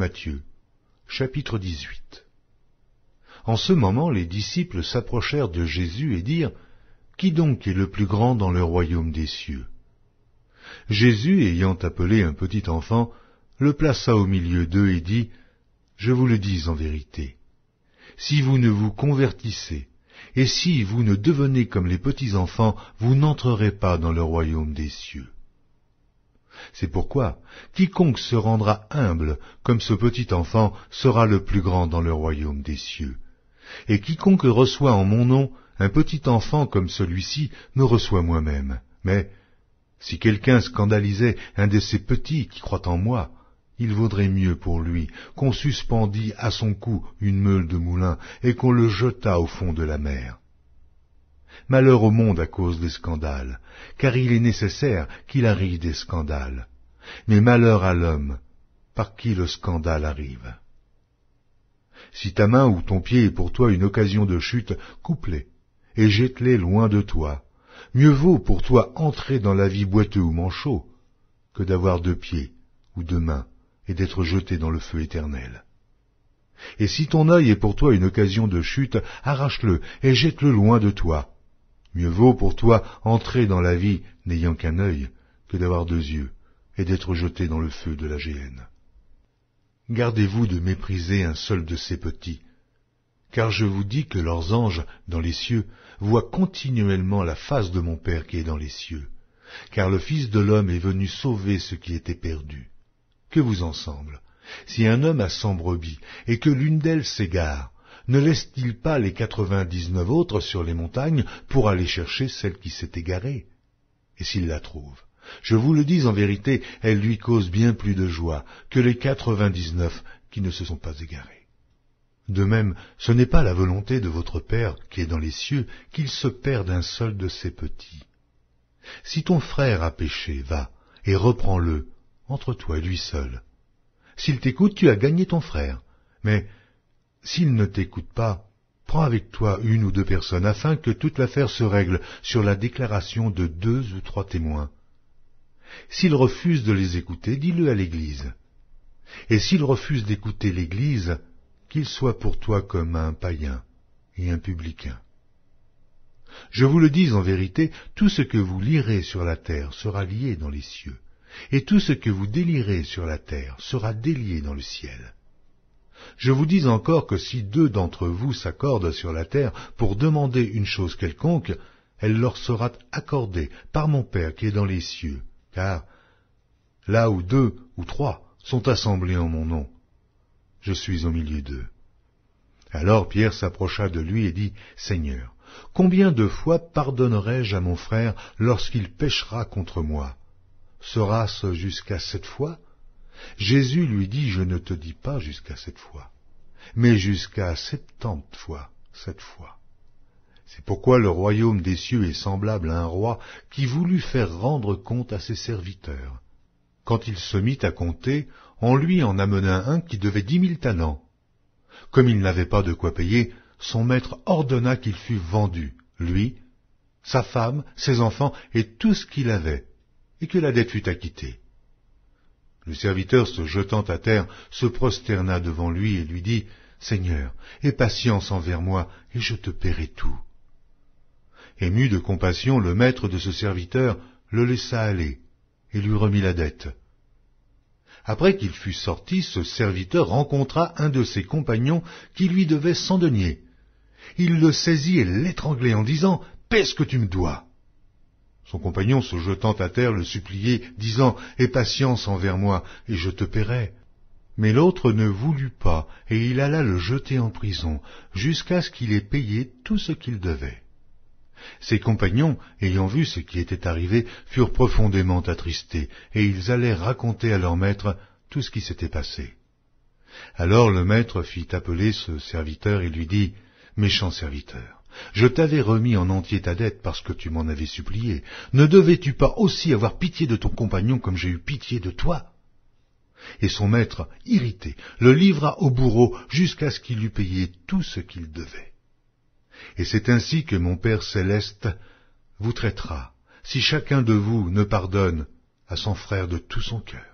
Matthieu chapitre 18 En ce moment les disciples s'approchèrent de Jésus et dirent Qui donc est le plus grand dans le royaume des cieux Jésus, ayant appelé un petit enfant, le plaça au milieu d'eux et dit Je vous le dis en vérité, si vous ne vous convertissez, et si vous ne devenez comme les petits enfants, vous n'entrerez pas dans le royaume des cieux. C'est pourquoi quiconque se rendra humble comme ce petit enfant sera le plus grand dans le royaume des cieux. Et quiconque reçoit en mon nom un petit enfant comme celui-ci me reçoit moi-même. Mais si quelqu'un scandalisait un de ces petits qui croient en moi, il vaudrait mieux pour lui qu'on suspendît à son cou une meule de moulin et qu'on le jetât au fond de la mer. Malheur au monde à cause des scandales, car il est nécessaire qu'il arrive des scandales. Mais malheur à l'homme, par qui le scandale arrive. Si ta main ou ton pied est pour toi une occasion de chute, coupe-les, et jette-les loin de toi. Mieux vaut pour toi entrer dans la vie boiteux ou manchot, que d'avoir deux pieds ou deux mains, et d'être jeté dans le feu éternel. Et si ton œil est pour toi une occasion de chute, arrache-le et jette-le loin de toi. Mieux vaut pour toi entrer dans la vie n'ayant qu'un œil que d'avoir deux yeux et d'être jeté dans le feu de la géhenne. Gardez-vous de mépriser un seul de ces petits, car je vous dis que leurs anges dans les cieux voient continuellement la face de mon Père qui est dans les cieux, car le Fils de l'homme est venu sauver ce qui était perdu. Que vous en ensemble, si un homme a cent brebis, et que l'une d'elles s'égare, ne laisse-t-il pas les quatre-vingt-dix-neuf autres sur les montagnes pour aller chercher celle qui s'est égarée Et s'il la trouve Je vous le dis en vérité, elle lui cause bien plus de joie que les quatre-vingt-dix-neuf qui ne se sont pas égarés. De même, ce n'est pas la volonté de votre Père qui est dans les cieux qu'il se perde un seul de ses petits. Si ton frère a péché, va et reprends-le entre toi et lui seul. S'il t'écoute, tu as gagné ton frère. Mais s'il ne t'écoute pas, prends avec toi une ou deux personnes afin que toute l'affaire se règle sur la déclaration de deux ou trois témoins. S'il refuse de les écouter, dis-le à l'Église. Et s'il refuse d'écouter l'Église, qu'il soit pour toi comme un païen et un publicain. Je vous le dis en vérité, tout ce que vous lirez sur la terre sera lié dans les cieux, et tout ce que vous délirez sur la terre sera délié dans le ciel. Je vous dis encore que si deux d'entre vous s'accordent sur la terre pour demander une chose quelconque, elle leur sera accordée par mon Père qui est dans les cieux, car là où deux ou trois sont assemblés en mon nom, je suis au milieu d'eux. Alors Pierre s'approcha de lui et dit, Seigneur, combien de fois pardonnerai-je à mon frère lorsqu'il péchera contre moi Sera-ce jusqu'à sept fois Jésus lui dit, je ne te dis pas jusqu'à cette fois, mais jusqu'à septante fois, cette fois. C'est pourquoi le royaume des cieux est semblable à un roi qui voulut faire rendre compte à ses serviteurs. Quand il se mit à compter, on lui en amena un qui devait dix mille talents. Comme il n'avait pas de quoi payer, son maître ordonna qu'il fût vendu, lui, sa femme, ses enfants et tout ce qu'il avait, et que la dette fût acquittée. Le serviteur, se jetant à terre, se prosterna devant lui et lui dit, Seigneur, aie patience envers moi, et je te paierai tout. Ému de compassion, le maître de ce serviteur le laissa aller, et lui remit la dette. Après qu'il fut sorti, ce serviteur rencontra un de ses compagnons qui lui devait cent deniers. Il le saisit et l'étranglait en disant, Paie ce que tu me dois. Son compagnon, se jetant à terre, le suppliait, disant Aie patience envers moi, et je te paierai. Mais l'autre ne voulut pas, et il alla le jeter en prison, jusqu'à ce qu'il ait payé tout ce qu'il devait. Ses compagnons, ayant vu ce qui était arrivé, furent profondément attristés, et ils allèrent raconter à leur maître tout ce qui s'était passé. Alors le maître fit appeler ce serviteur et lui dit Méchant serviteur, je t'avais remis en entier ta dette parce que tu m'en avais supplié. Ne devais-tu pas aussi avoir pitié de ton compagnon comme j'ai eu pitié de toi Et son maître, irrité, le livra au bourreau jusqu'à ce qu'il eût payé tout ce qu'il devait. Et c'est ainsi que mon Père céleste vous traitera, si chacun de vous ne pardonne à son frère de tout son cœur.